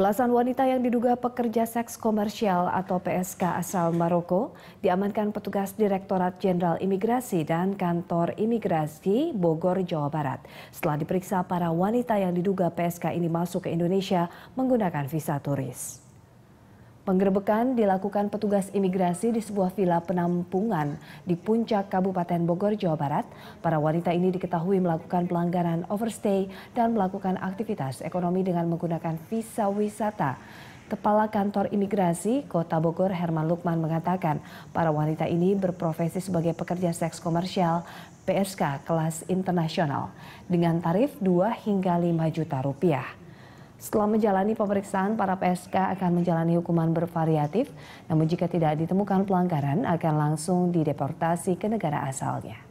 Belasan wanita yang diduga pekerja seks komersial atau PSK asal Maroko diamankan petugas Direktorat Jenderal Imigrasi dan Kantor Imigrasi Bogor, Jawa Barat. Setelah diperiksa para wanita yang diduga PSK ini masuk ke Indonesia menggunakan visa turis. Penggerebekan dilakukan petugas imigrasi di sebuah villa penampungan di puncak Kabupaten Bogor, Jawa Barat. Para wanita ini diketahui melakukan pelanggaran overstay dan melakukan aktivitas ekonomi dengan menggunakan visa wisata. Kepala Kantor Imigrasi Kota Bogor Herman Lukman mengatakan para wanita ini berprofesi sebagai pekerja seks komersial PSK kelas internasional dengan tarif 2 hingga 5 juta rupiah. Setelah menjalani pemeriksaan, para PSK akan menjalani hukuman bervariatif, namun jika tidak ditemukan pelanggaran akan langsung dideportasi ke negara asalnya.